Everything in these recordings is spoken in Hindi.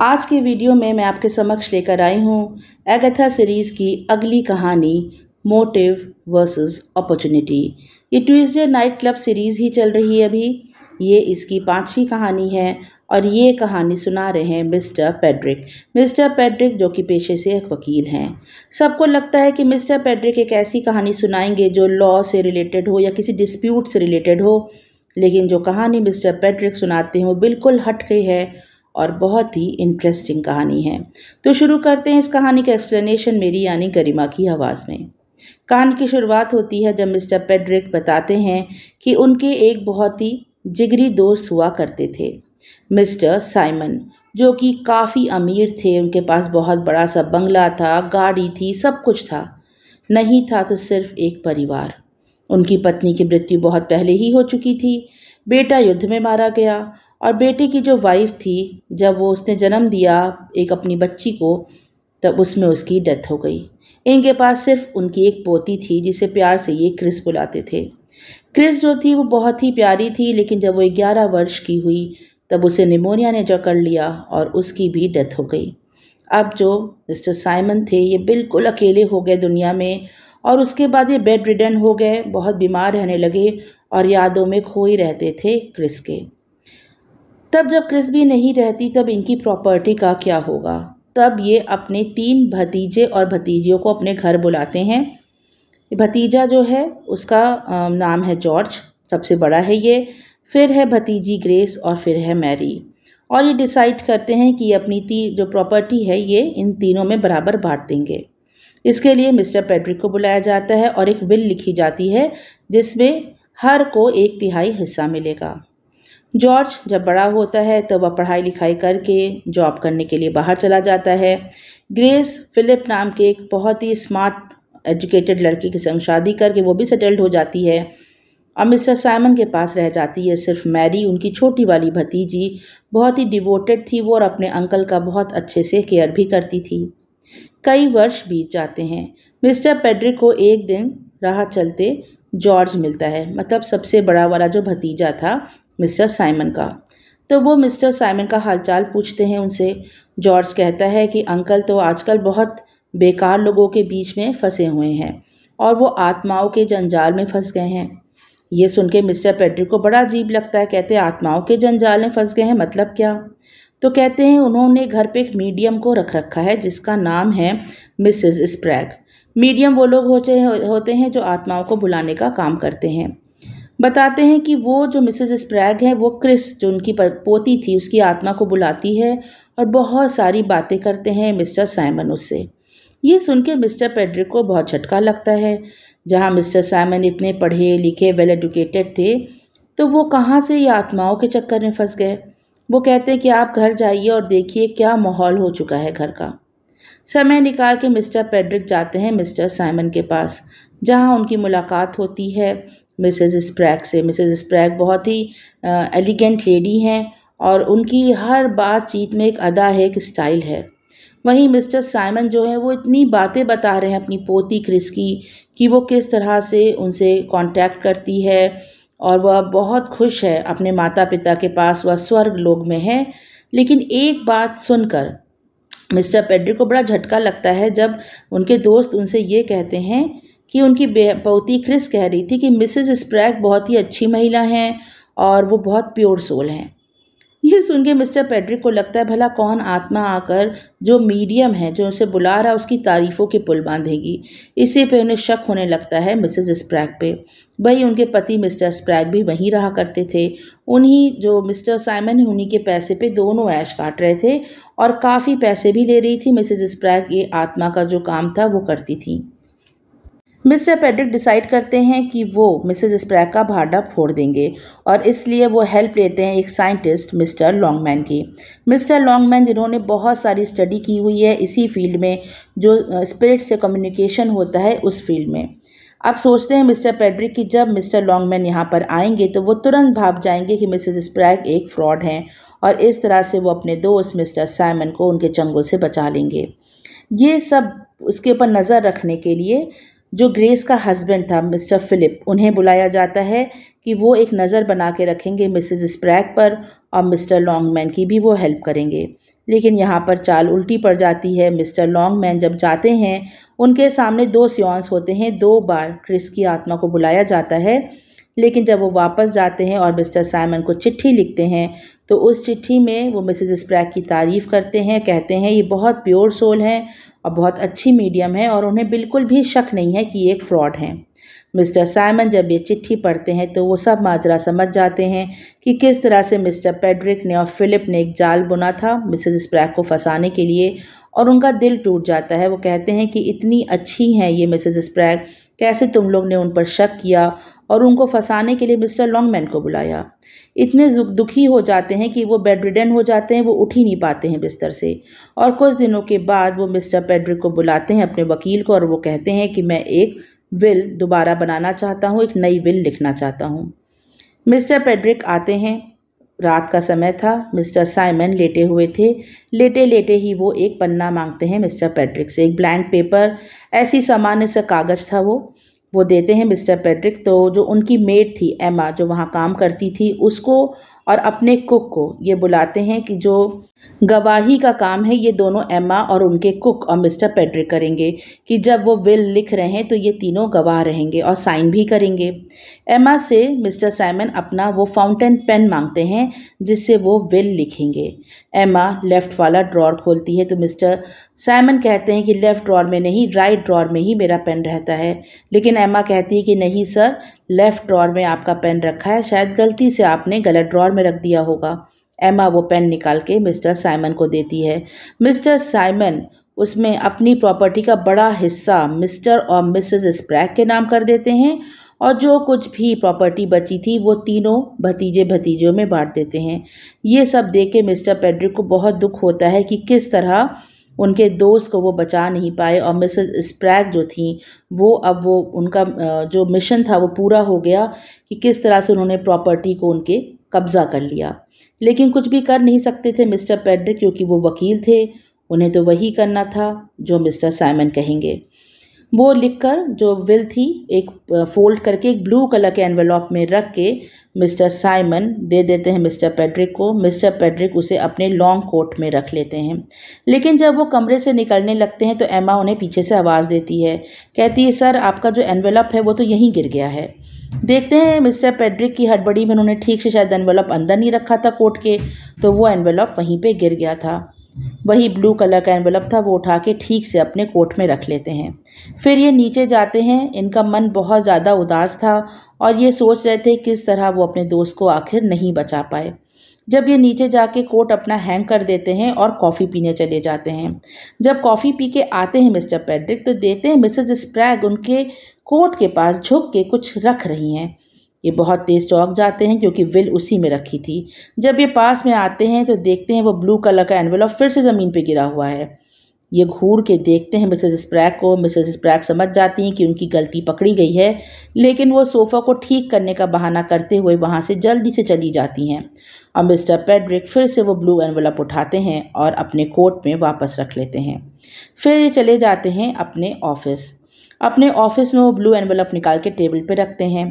आज की वीडियो में मैं आपके समक्ष लेकर आई हूँ एगथा सीरीज़ की अगली कहानी मोटिव वर्सेस अपॉर्चुनिटी ये ट्यूजडे नाइट क्लब सीरीज़ ही चल रही है अभी ये इसकी पांचवी कहानी है और ये कहानी सुना रहे हैं मिस्टर पेड्रिक मिस्टर पेड्रिक जो कि पेशे से एक वकील हैं सबको लगता है कि मिस्टर पेड्रिक एक ऐसी कहानी सुनाएंगे जो लॉ से रिलेटेड हो या किसी डिस्प्यूट से रिलेटेड हो लेकिन जो कहानी मिस्टर पेड्रिक सुनाते हैं वो बिल्कुल हट गई है और बहुत ही इंटरेस्टिंग कहानी है तो शुरू करते हैं इस कहानी का एक्सप्लेनेशन मेरी यानी गरिमा की आवाज़ में कहानी की शुरुआत होती है जब मिस्टर पेड्रिक बताते हैं कि उनके एक बहुत ही जिगरी दोस्त हुआ करते थे मिस्टर साइमन जो कि काफ़ी अमीर थे उनके पास बहुत बड़ा सा बंगला था गाड़ी थी सब कुछ था नहीं था तो सिर्फ एक परिवार उनकी पत्नी की मृत्यु बहुत पहले ही हो चुकी थी बेटा युद्ध में मारा गया और बेटे की जो वाइफ थी जब वो उसने जन्म दिया एक अपनी बच्ची को तब उसमें उसकी डेथ हो गई इनके पास सिर्फ उनकी एक पोती थी जिसे प्यार से ये क्रिस बुलाते थे क्रिस जो थी वो बहुत ही प्यारी थी लेकिन जब वो ग्यारह वर्ष की हुई तब उसे निमोनिया ने जकड़ लिया और उसकी भी डेथ हो गई अब जो मिस्टर साइमन थे ये बिल्कुल अकेले हो गए दुनिया में और उसके बाद ये बेड रिडन हो गए बहुत बीमार रहने लगे और यादों में खोई रहते थे क्रिस के तब जब क्रिस्बी नहीं रहती तब इनकी प्रॉपर्टी का क्या होगा तब ये अपने तीन भतीजे और भतीजियों को अपने घर बुलाते हैं भतीजा जो है उसका नाम है जॉर्ज सबसे बड़ा है ये फिर है भतीजी ग्रेस और फिर है मैरी और ये डिसाइड करते हैं कि अपनी ती जो प्रॉपर्टी है ये इन तीनों में बराबर बांट देंगे इसके लिए मिस्टर पैट्रिक को बुलाया जाता है और एक बिल लिखी जाती है जिसमें हर को एक तिहाई हिस्सा मिलेगा जॉर्ज जब बड़ा होता है तो वह पढ़ाई लिखाई करके जॉब करने के लिए बाहर चला जाता है ग्रेस फिलिप नाम के एक बहुत ही स्मार्ट एजुकेटेड लड़के के संग शादी करके वो भी सेटल्ड हो जाती है और मिस्टर साइमन के पास रह जाती है सिर्फ मैरी उनकी छोटी वाली भतीजी बहुत ही डिवोटेड थी वो और अपने अंकल का बहुत अच्छे से केयर भी करती थी कई वर्ष बीत जाते हैं मिस्टर पेड्रिक को एक दिन राह चलते जॉर्ज मिलता है मतलब सबसे बड़ा वाला जो भतीजा था मिस्टर साइमन का तो वो मिस्टर साइमन का हालचाल पूछते हैं उनसे जॉर्ज कहता है कि अंकल तो आजकल बहुत बेकार लोगों के बीच में फंसे हुए हैं और वो आत्माओं के जंजाल में फंस गए हैं ये सुन के मिस्टर पेड्रिक को बड़ा अजीब लगता है कहते आत्माओं के जंजाल में फंस गए हैं मतलब क्या तो कहते हैं उन्होंने घर पे एक मीडियम को रख रखा है जिसका नाम है मिसेस स्प्रैग मीडियम वो लोग होते हैं जो आत्माओं को बुलाने का काम करते हैं बताते हैं कि वो जो मिसेज स्प्रैग है वो क्रिस जो उनकी पोती थी उसकी आत्मा को बुलाती है और बहुत सारी बातें करते हैं मिस्टर साइमन उससे ये सुन के मिस्टर पेड्रिक को बहुत झटका लगता है जहाँ मिस्टर साइमन इतने पढ़े लिखे वेल एडुकेटेड थे तो वो कहाँ से ये आत्माओं के चक्कर में फंस गए वो कहते हैं कि आप घर जाइए और देखिए क्या माहौल हो चुका है घर का समय निकाल के मिस्टर पेड्रिक जाते हैं मिस्टर साइमन के पास जहाँ उनकी मुलाकात होती है मिसेज स्प्रैग से मिसेज स्प्रैग बहुत ही एलिगेंट लेडी हैं और उनकी हर बातचीत में एक अदा है एक स्टाइल है वहीं मिस्टर साइमन जो है वो इतनी बातें बता रहे हैं अपनी पोती क्रिस की कि वो किस तरह से उनसे कांटेक्ट करती है और वह बहुत खुश है अपने माता पिता के पास वह स्वर्ग लोग में है लेकिन एक बात सुनकर मिस्टर पेड्रिक को बड़ा झटका लगता है जब उनके दोस्त उनसे ये कहते हैं कि उनकी पौती क्रिस कह रही थी कि मिसेस स्प्रैग बहुत ही अच्छी महिला हैं और वो बहुत प्योर सोल हैं यह सुन के मिस्टर पेड्रिक को लगता है भला कौन आत्मा आकर जो मीडियम है जो उसे बुला रहा उसकी तारीफ़ों के पुल बांधेगी इसी पे उन्हें शक होने लगता है मिसेस स्प्रैग पे वही उनके पति मिस्टर स्प्रैग भी वहीं रहा करते थे उन्हीं जो मिस्टर साइमन है उन्हीं के पैसे पे दोनों ऐश काट रहे थे और काफ़ी पैसे भी ले रही थी मिसेज स्प्रैग ये आत्मा का जो काम था वो करती थी मिस्टर पेड्रिक डिसाइड करते हैं कि वो मिसेज स्प्रैक का भाड़ा फोड़ देंगे और इसलिए वो हेल्प लेते हैं एक साइंटिस्ट मिस्टर लॉन्गमैन की मिस्टर लॉन्गमैन जिन्होंने बहुत सारी स्टडी की हुई है इसी फील्ड में जो स्पिरिट से कम्युनिकेशन होता है उस फील्ड में आप सोचते हैं मिस्टर पेड्रिक कि जब मिस्टर लॉन्गमैन यहाँ पर आएंगे तो वो तुरंत भाप जाएंगे कि मिसेज स्प्रैक एक फ्रॉड हैं और इस तरह से वो अपने दोस्त मिस्टर साइमन को उनके चंगों से बचा लेंगे ये सब उसके ऊपर नज़र रखने के लिए जो ग्रेस का हस्बैंड था मिस्टर फ़िलिप उन्हें बुलाया जाता है कि वो एक नज़र बना के रखेंगे मिसेस स्प्रैग पर और मिस्टर लॉन्गमैन की भी वो हेल्प करेंगे लेकिन यहाँ पर चाल उल्टी पड़ जाती है मिस्टर लॉन्गमैन जब जाते हैं उनके सामने दो सियांस होते हैं दो बार क्रिस की आत्मा को बुलाया जाता है लेकिन जब वो वापस जाते हैं और मिस्टर साइमन को चिट्ठी लिखते हैं तो उस चिट्ठी में वो मिसेस स्प्रैग की तारीफ़ करते हैं कहते हैं ये बहुत प्योर सोल हैं और बहुत अच्छी मीडियम है और उन्हें बिल्कुल भी शक नहीं है कि एक फ्रॉड है मिस्टर साइमन जब ये चिट्ठी पढ़ते हैं तो वो सब माजरा समझ जाते हैं कि किस तरह से मिस्टर पेड्रिक ने और फिलिप ने एक जाल बुना था मिसेज स्प्रैक को फंसाने के लिए और उनका दिल टूट जाता है वो कहते हैं कि इतनी अच्छी हैं ये मिसेज स्प्रैक कैसे तुम लोग ने उन पर शक किया और उनको फंसाने के लिए मिस्टर लॉन्गमैन को बुलाया इतने दुखी हो जाते हैं कि वो बेडरिडन हो जाते हैं वो उठ ही नहीं पाते हैं बिस्तर से और कुछ दिनों के बाद वो मिस्टर पेड्रिक को बुलाते हैं अपने वकील को और वो कहते हैं कि मैं एक विल दोबारा बनाना चाहता हूँ एक नई विल लिखना चाहता हूँ मिस्टर पेड्रिक आते हैं रात का समय था मिस्टर साइमन लेटे हुए थे लेटे लेटे ही वो एक पन्ना मांगते हैं मिस्टर पेड्रिक से एक ब्लैंक पेपर ऐसी सामान्य सा कागज़ था वो वो देते हैं मिस्टर पेड्रिक तो जो उनकी मेड थी एमा जो वहाँ काम करती थी उसको और अपने कुक को ये बुलाते हैं कि जो गवाही का काम है ये दोनों एम्मा और उनके कुक और मिस्टर पेड्रिक करेंगे कि जब वो विल लिख रहे हैं तो ये तीनों गवाह रहेंगे और साइन भी करेंगे एम्मा से मिस्टर सैमन अपना वो फाउंटेन पेन मांगते हैं जिससे वो विल लिखेंगे एम्मा लेफ़्ट वाला ड्रॉर खोलती है तो मिस्टर सैमन कहते हैं कि लेफ़्ट ड्रॉर में नहीं राइट ड्रॉर में ही मेरा पेन रहता है लेकिन एम्मा कहती है कि नहीं सर लेफ़्ट ड्रॉर में आपका पेन रखा है शायद गलती से आपने गलत ड्रॉर में रख दिया होगा एमा वो पेन निकाल के मिस्टर साइमन को देती है मिस्टर साइमन उसमें अपनी प्रॉपर्टी का बड़ा हिस्सा मिस्टर और मिसेस स्प्रैक के नाम कर देते हैं और जो कुछ भी प्रॉपर्टी बची थी वो तीनों भतीजे भतीजों में बांट देते हैं ये सब देख के मिस्टर पेड्रिक को बहुत दुख होता है कि किस तरह उनके दोस्त को वो बचा नहीं पाए और मिसेस स्प्रैक जो थी वो अब वो उनका जो मिशन था वो पूरा हो गया कि किस तरह से उन्होंने प्रॉपर्टी को उनके कब्ज़ा कर लिया लेकिन कुछ भी कर नहीं सकते थे मिस्टर पेड्रिक क्योंकि वो वकील थे उन्हें तो वही करना था जो मिस्टर साइमन कहेंगे वो लिखकर जो विल थी एक फोल्ड करके एक ब्लू कलर के एनवेलॉप में रख के मिस्टर साइमन दे देते हैं मिस्टर पेड्रिक को मिस्टर पेड्रिक उसे अपने लॉन्ग कोट में रख लेते हैं लेकिन जब वो कमरे से निकलने लगते हैं तो एमा उन्हें पीछे से आवाज़ देती है कहती है सर आपका जो एनवेलॉप है वो तो यहीं गिर गया है देखते हैं मिस्टर पेड्रिक की हड़बड़ी में उन्होंने ठीक से शायद एनवेलप अंदर नहीं रखा था कोट के तो वो एनवेलप वहीं पे गिर गया था वही ब्लू कलर का एनवेलप था वो उठा के ठीक से अपने कोट में रख लेते हैं फिर ये नीचे जाते हैं इनका मन बहुत ज़्यादा उदास था और ये सोच रहे थे किस तरह वो अपने दोस्त को आखिर नहीं बचा पाए जब ये नीचे जाके कोट अपना हैंग कर देते हैं और कॉफ़ी पीने चले जाते हैं जब कॉफ़ी पी के आते हैं मिस्टर पेड्रिक तो देते हैं मिसेज स्प्रैग उनके कोट के पास झुक के कुछ रख रही हैं ये बहुत तेज़ चौक जाते हैं क्योंकि विल उसी में रखी थी जब ये पास में आते हैं तो देखते हैं वो ब्लू कलर का और फिर से ज़मीन पे गिरा हुआ है ये घूर के देखते हैं मिसेज स्प्रैग को मिसेज स्प्रैग समझ जाती हैं कि उनकी गलती पकड़ी गई है लेकिन वो सोफ़ा को ठीक करने का बहाना करते हुए वहाँ से जल्दी से चली जाती हैं और मिस्टर पेड्रिक फिर से वो ब्लू एनवलप उठाते हैं और अपने कोट में वापस रख लेते हैं फिर ये चले जाते हैं अपने ऑफिस अपने ऑफिस में वो ब्लू एनवलप निकाल के टेबल पे रखते हैं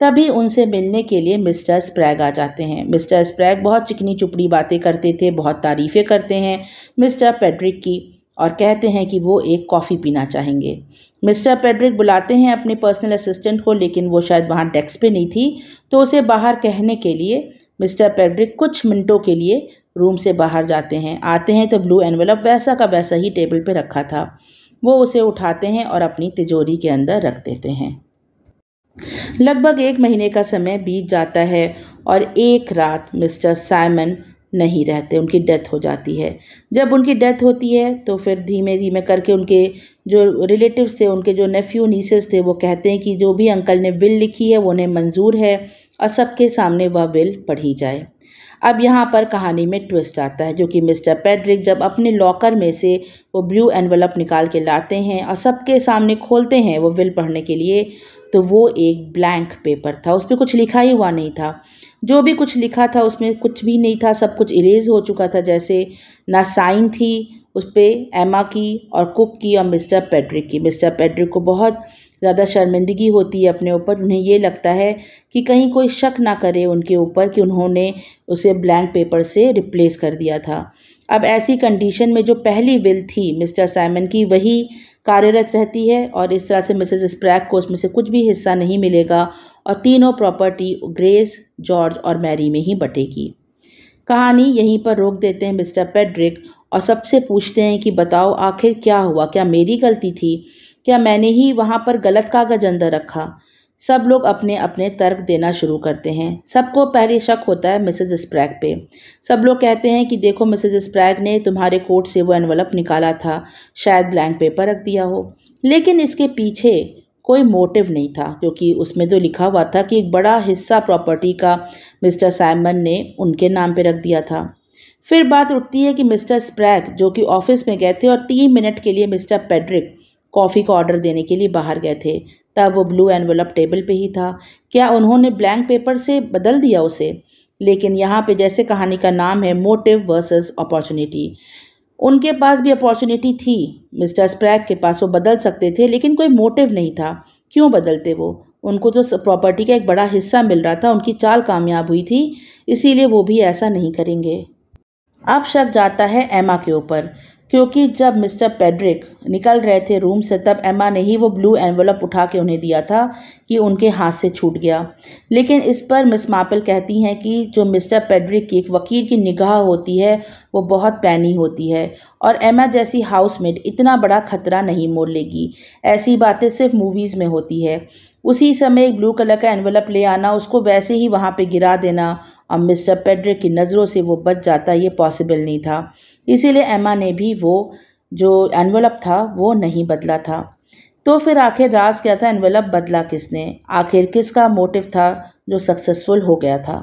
तभी उनसे मिलने के लिए मिस्टर स्प्रैग आ जाते हैं मिस्टर स्प्रैग बहुत चिकनी चुपड़ी बातें करते थे बहुत तारीफ़ें करते हैं मिस्टर पेड्रिक की और कहते हैं कि वो एक कॉफ़ी पीना चाहेंगे मिस्टर पेड्रिक बुलाते हैं अपने पर्सनल असिस्टेंट को लेकिन वो शायद वहाँ डेस्क पे नहीं थी तो उसे बाहर कहने के लिए मिस्टर पेड्रिक कुछ मिनटों के लिए रूम से बाहर जाते हैं आते हैं तो ब्लू एनवेलप वैसा का वैसा ही टेबल पर रखा था वो उसे उठाते हैं और अपनी तिजोरी के अंदर रख देते हैं लगभग एक महीने का समय बीत जाता है और एक रात मिस्टर साइमन नहीं रहते उनकी डेथ हो जाती है जब उनकी डेथ होती है तो फिर धीमे धीमे करके उनके जो रिलेटिव्स थे उनके जो नेफ्यू नीसेस थे वो कहते हैं कि जो भी अंकल ने बिल लिखी है वो उन्हें मंजूर है और सबके सामने वह बिल पढ़ी जाए अब यहाँ पर कहानी में ट्विस्ट आता है जो कि मिस्टर पेड्रिक जब अपने लॉकर में से वो ब्लू एनवलप निकाल के लाते हैं और सबके सामने खोलते हैं वो बिल पढ़ने के लिए तो वो एक ब्लैंक पेपर था उस पर कुछ लिखा ही हुआ नहीं था जो भी कुछ लिखा था उसमें कुछ भी नहीं था सब कुछ इरेज हो चुका था जैसे ना साइन थी उस पर एमा की और कुक की और मिस्टर पेड्रिक की मिस्टर पेड्रिक को बहुत ज़्यादा शर्मिंदगी होती है अपने ऊपर उन्हें ये लगता है कि कहीं कोई शक ना करे उनके ऊपर कि उन्होंने उसे ब्लैंक पेपर से रिप्लेस कर दिया था अब ऐसी कंडीशन में जो पहली विल थी मिस्टर साइमन की वही कार्यरत रहती है और इस तरह से मिसेज स्प्रैक को उसमें से कुछ भी हिस्सा नहीं मिलेगा और तीनों प्रॉपर्टी ग्रेस जॉर्ज और मैरी में ही बटेगी कहानी यहीं पर रोक देते हैं मिस्टर पेड्रिक और सबसे पूछते हैं कि बताओ आखिर क्या हुआ क्या मेरी गलती थी क्या मैंने ही वहाँ पर गलत कागज अंदर रखा सब लोग अपने अपने तर्क देना शुरू करते हैं सबको पहले शक होता है मिसेज स्प्रैग पे सब लोग कहते हैं कि देखो मिसेज स्प्रैग ने तुम्हारे कोट से वो एनवलप निकाला था शायद ब्लैंक पेपर रख दिया हो लेकिन इसके पीछे कोई मोटिव नहीं था क्योंकि उसमें तो लिखा हुआ था कि एक बड़ा हिस्सा प्रॉपर्टी का मिस्टर साइमन ने उनके नाम पर रख दिया था फिर बात उठती है कि मिस्टर स्प्रैग जो कि ऑफिस में गए थे और तीन मिनट के लिए मिस्टर पेड्रिक कॉफ़ी का ऑर्डर देने के लिए बाहर गए थे तब वो ब्लू एनवलप टेबल पे ही था क्या उन्होंने ब्लैंक पेपर से बदल दिया उसे लेकिन यहाँ पे जैसे कहानी का नाम है मोटिव वर्सेस अपॉर्चुनिटी उनके पास भी अपॉर्चुनिटी थी मिस्टर स्प्रैग के पास वो बदल सकते थे लेकिन कोई मोटिव नहीं था क्यों बदलते वो उनको तो प्रॉपर्टी का एक बड़ा हिस्सा मिल रहा था उनकी चाल कामयाब हुई थी इसीलिए वो भी ऐसा नहीं करेंगे अब शक जाता है एमा के ऊपर क्योंकि जब मिस्टर पेड्रिक निकल रहे थे रूम से तब एमा ने ही वो ब्लू एनवलप उठा के उन्हें दिया था कि उनके हाथ से छूट गया लेकिन इस पर मिस मापल कहती हैं कि जो मिस्टर पेड्रिक की एक वकील की निगाह होती है वो बहुत पैनी होती है और एमा जैसी हाउसमेट इतना बड़ा खतरा नहीं मोल लेगी ऐसी बातें सिर्फ मूवीज़ में होती है उसी समय एक ब्लू कलर का एनवलप ले आना उसको वैसे ही वहाँ पर गिरा देना और मिस्टर पेड्रिक की नज़रों से वो बच जाता ये पॉसिबल नहीं था इसीलिए एमा ने भी वो जो एनवलप था वो नहीं बदला था तो फिर आखिर राज क्या था एनवलप बदला किसने आखिर किसका मोटिव था जो सक्सेसफुल हो गया था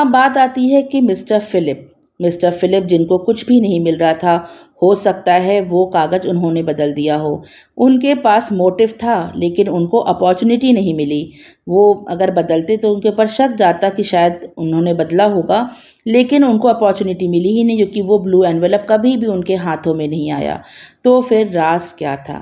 अब बात आती है कि मिस्टर फिलिप मिस्टर फिलिप जिनको कुछ भी नहीं मिल रहा था हो सकता है वो कागज़ उन्होंने बदल दिया हो उनके पास मोटिव था लेकिन उनको अपॉर्चुनिटी नहीं मिली वो अगर बदलते तो उनके ऊपर शक जाता कि शायद उन्होंने बदला होगा लेकिन उनको अपॉर्चुनिटी मिली ही नहीं क्योंकि वो ब्लू एनवेलप कभी भी उनके हाथों में नहीं आया तो फिर राज क्या था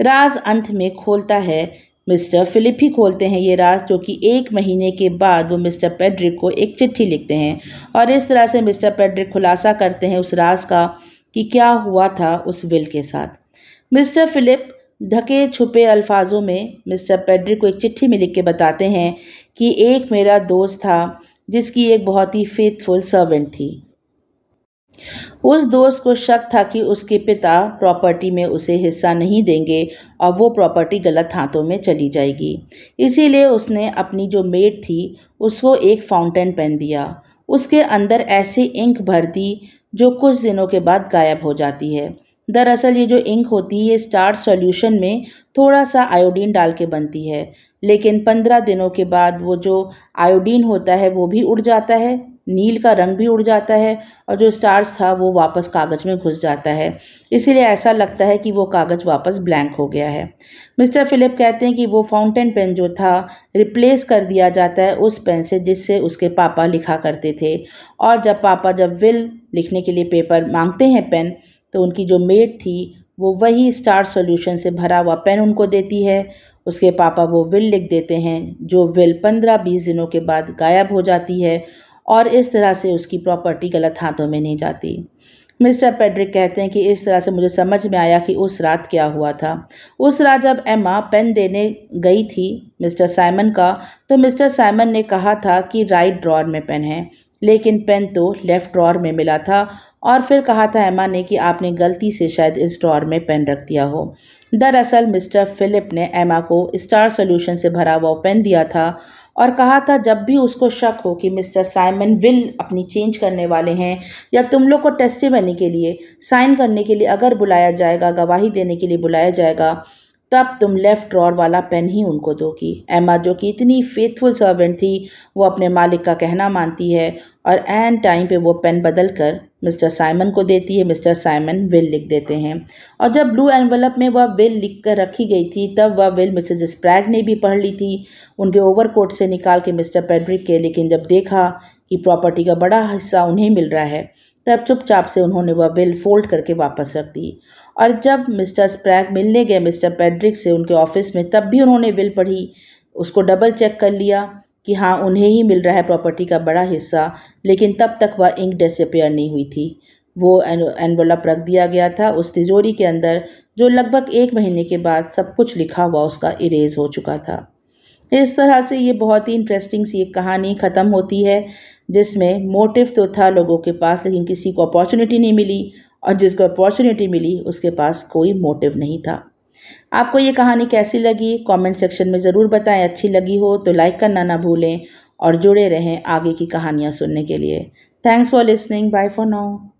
राज अंत में खोलता है मिस्टर फिलिप ही खोलते हैं ये राज जो कि एक महीने के बाद वो मिस्टर पेड्रिक को एक चिट्ठी लिखते हैं और इस तरह से मिस्टर पेड्रिक खुलासा करते हैं उस राज का कि क्या हुआ था उस बिल के साथ मिस्टर फिलिप ढके छुपे अल्फाजों में मिस्टर पेड्रिक को एक चिट्ठी में लिख के बताते हैं कि एक मेरा दोस्त था जिसकी एक बहुत ही फेथफुल सर्वेंट थी उस दोस्त को शक था कि उसके पिता प्रॉपर्टी में उसे हिस्सा नहीं देंगे और वो प्रॉपर्टी गलत हाथों में चली जाएगी इसीलिए उसने अपनी जो मेड थी उसको एक फाउंटेन पेन दिया उसके अंदर ऐसी इंक भर दी जो कुछ दिनों के बाद गायब हो जाती है दरअसल ये जो इंक होती है ये स्टार सॉल्यूशन में थोड़ा सा आयोडीन डाल के बनती है लेकिन पंद्रह दिनों के बाद वो जो आयोडीन होता है वो भी उड़ जाता है नील का रंग भी उड़ जाता है और जो स्टार्स था वो वापस कागज़ में घुस जाता है इसीलिए ऐसा लगता है कि वो कागज़ वापस ब्लैंक हो गया है मिस्टर फिलिप कहते हैं कि वो फाउंटेन पेन जो था रिप्लेस कर दिया जाता है उस पेन से जिससे उसके पापा लिखा करते थे और जब पापा जब विल लिखने के लिए पेपर मांगते हैं पेन तो उनकी जो मेड थी वो वही स्टार सॉल्यूशन से भरा हुआ पेन उनको देती है उसके पापा वो विल लिख देते हैं जो विल पंद्रह बीस दिनों के बाद गायब हो जाती है और इस तरह से उसकी प्रॉपर्टी गलत हाथों में नहीं जाती मिस्टर पेड्रिक कहते हैं कि इस तरह से मुझे समझ में आया कि उस रात क्या हुआ था उस रात जब एमा पेन देने गई थी मिस्टर साइमन का तो मिस्टर साइमन ने कहा था कि राइट ड्रॉर में पेन है लेकिन पेन तो लेफ़्ट ड्रॉर में मिला था और फिर कहा था एमा ने कि आपने गलती से शायद इस ड्रॉर में पेन रख दिया हो दरअसल मिस्टर फिलिप ने एमा को स्टार सोल्यूशन से भरा हुआ पेन दिया था और कहा था जब भी उसको शक हो कि मिस्टर साइमन विल अपनी चेंज करने वाले हैं या तुम लोग को बनने के लिए साइन करने के लिए अगर बुलाया जाएगा गवाही देने के लिए बुलाया जाएगा तब तुम लेफ़्ट ड्रॉर वाला पेन ही उनको दोगी एमा जो कि इतनी फेथफुल सर्वेंट थी वो अपने मालिक का कहना मानती है और एन टाइम पे वो पेन बदल कर मिस्टर साइमन को देती है मिस्टर साइमन विल लिख देते हैं और जब ब्लू एनवलप में वह विल लिख कर रखी गई थी तब वह विल मिसेज स्प्रैग ने भी पढ़ ली थी उनके ओवर कोट से निकाल के मिस्टर पेड्रिक के लेकिन जब देखा कि प्रॉपर्टी का बड़ा हिस्सा उन्हें मिल रहा है तब चुपचाप से उन्होंने वह बिल फोल्ड करके वापस रख दी और जब मिस्टर स्प्रैग मिलने गए मिस्टर पैड्रिक से उनके ऑफिस में तब भी उन्होंने बिल पढ़ी उसको डबल चेक कर लिया कि हाँ उन्हें ही मिल रहा है प्रॉपर्टी का बड़ा हिस्सा लेकिन तब तक वह इंक डिसअपेयर नहीं हुई थी वो एनवलप रख दिया गया था उस तिजोरी के अंदर जो लगभग एक महीने के बाद सब कुछ लिखा हुआ उसका इरेज हो चुका था इस तरह से ये बहुत ही इंटरेस्टिंग सी एक कहानी ख़त्म होती है जिसमें मोटिव तो था लोगों के पास लेकिन किसी को अपॉर्चुनिटी नहीं मिली और जिसको अपॉर्चुनिटी मिली उसके पास कोई मोटिव नहीं था आपको ये कहानी कैसी लगी कमेंट सेक्शन में ज़रूर बताएं अच्छी लगी हो तो लाइक करना ना भूलें और जुड़े रहें आगे की कहानियाँ सुनने के लिए thanks for listening bye for now